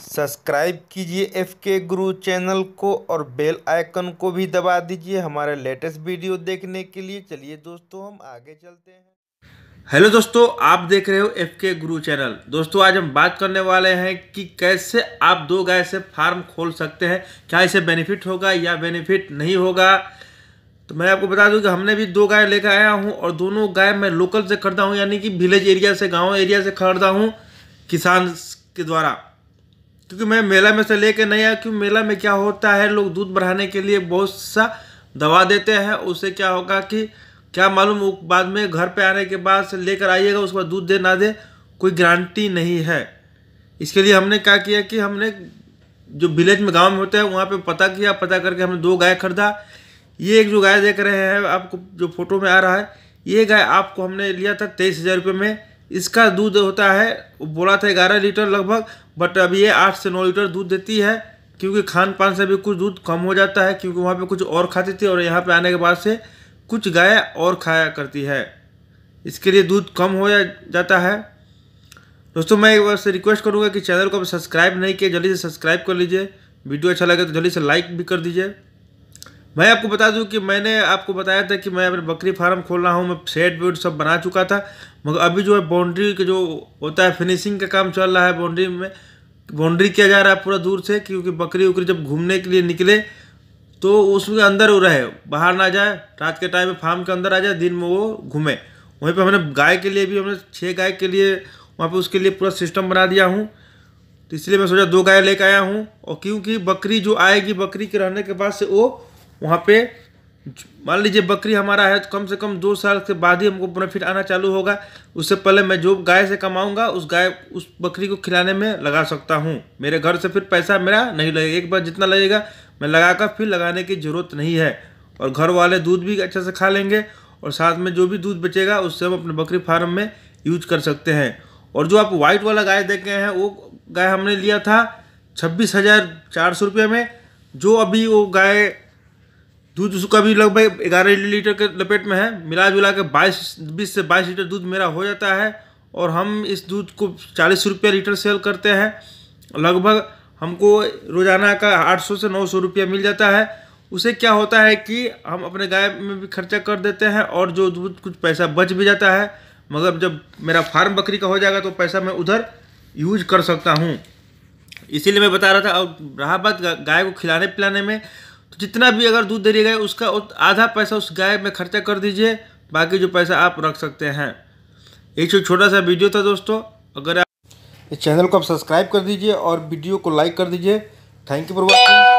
subscribe कीजिए F के गुरु चैनल को और बेल आइकन को भी दबा दीजिए हमारे लेटेस्ट वीडियो देखने के लिए चलिए दोस्तों हम आगे चलते हैं हेलो दोस्तों आप देख रहे हो एफ के गुरु चैनल दोस्तों आज हम बात करने वाले हैं कि कैसे आप दो गाय से फार्म खोल सकते हैं क्या इसे बेनिफिट होगा या बेनिफिट नहीं होगा तो मैं आपको बता दूं कि हमने भी दो गाय लेकर आया हूं और दोनों गाय मैं लोकल से खरीदा हूं यानी कि विलेज एरिया से गांव एरिया से खरीदा हूं किसान के द्वारा क्योंकि मैं मेला में से लेके नहीं आया क्योंकि मेला में क्या होता है लोग दूध बढ़ाने के लिए बहुत सा दवा देते हैं उससे क्या होगा कि क्या मालूम बाद में घर पे आने के बाद से लेकर आइएगा उसके बाद दूध दे ना दे कोई गारंटी नहीं है इसके लिए हमने क्या किया कि हमने जो विलेज में गांव में होता है वहाँ पे पता किया पता करके हमने दो गाय खरीदा ये एक जो गाय देख रहे हैं आपको जो फोटो में आ रहा है ये गाय आपको हमने लिया था तेईस हज़ार रुपये में इसका दूध होता है बोला था ग्यारह लीटर लगभग बट अभी ये आठ से नौ लीटर दूध देती है क्योंकि खान पान से भी कुछ दूध कम हो जाता है क्योंकि वहाँ पे कुछ और खाती थी और यहाँ पे आने के बाद से कुछ गाय और खाया करती है इसके लिए दूध कम हो जाता है दोस्तों मैं एक बार से रिक्वेस्ट करूँगा कि चैनल को आप सब्सक्राइब नहीं किया जल्दी से सब्सक्राइब कर लीजिए वीडियो अच्छा लगे तो जल्दी से लाइक भी कर दीजिए मैं आपको बता दूं कि मैंने आपको बताया था कि मैं अपने बकरी फार्म खोल रहा हूँ मैं सेट वेड सब बना चुका था मगर अभी जो है बाउंड्री का जो होता है फिनिशिंग का काम चल रहा है बाउंड्री में बाउंड्री किया जा रहा है पूरा दूर से क्योंकि बकरी उकरी जब घूमने के लिए निकले तो उसमें अंदर वो रहे बाहर ना जाए रात के टाइम में फार्म के अंदर आ जाए दिन में वो घूमे वहीं पर हमने गाय के लिए भी हमने छः गाय के लिए वहाँ पर उसके लिए पूरा सिस्टम बना दिया हूँ तो इसलिए मैं सोचा दो गाय लेकर आया हूँ और क्योंकि बकरी जो आएगी बकरी के रहने के बाद से वो वहाँ पे मान लीजिए बकरी हमारा है तो कम से कम दो साल के बाद ही हमको प्रॉफिट आना चालू होगा उससे पहले मैं जो गाय से कमाऊंगा उस गाय उस बकरी को खिलाने में लगा सकता हूँ मेरे घर से फिर पैसा मेरा नहीं लगेगा एक बार जितना लगेगा मैं लगा कर फिर लगाने की ज़रूरत नहीं है और घर वाले दूध भी अच्छे से खा लेंगे और साथ में जो भी दूध बचेगा उससे हम अपने बकरी फार्म में यूज कर सकते हैं और जो आप वाइट वाला गाय देखे हैं वो गाय हमने लिया था छब्बीस हज़ार चार सौ रुपये में जो अभी वो गाय दूध उसका भी लगभग ग्यारह लीटर के लपेट में है मिला जुला के बाईस बीस से बाईस लीटर दूध मेरा हो जाता है और हम इस दूध को चालीस रुपये लीटर सेल करते हैं लगभग हमको रोज़ाना का आठ सौ से नौ सौ रुपया मिल जाता है उसे क्या होता है कि हम अपने गाय में भी खर्चा कर देते हैं और जो दूध कुछ पैसा बच भी जाता है मगर जब मेरा फार्म बकरी का हो जाएगा तो पैसा मैं उधर यूज कर सकता हूँ इसीलिए मैं बता रहा था और रहा बात गाय को खिलाने पिलाने में तो जितना भी अगर दूध दे रही गाय उसका आधा पैसा उस गाय में खर्चा कर दीजिए बाकी जो पैसा आप रख सकते हैं एक छोटा सा वीडियो था दोस्तों अगर आप इस चैनल को आप सब्सक्राइब कर दीजिए और वीडियो को लाइक कर दीजिए थैंक यू फॉर वॉचिंग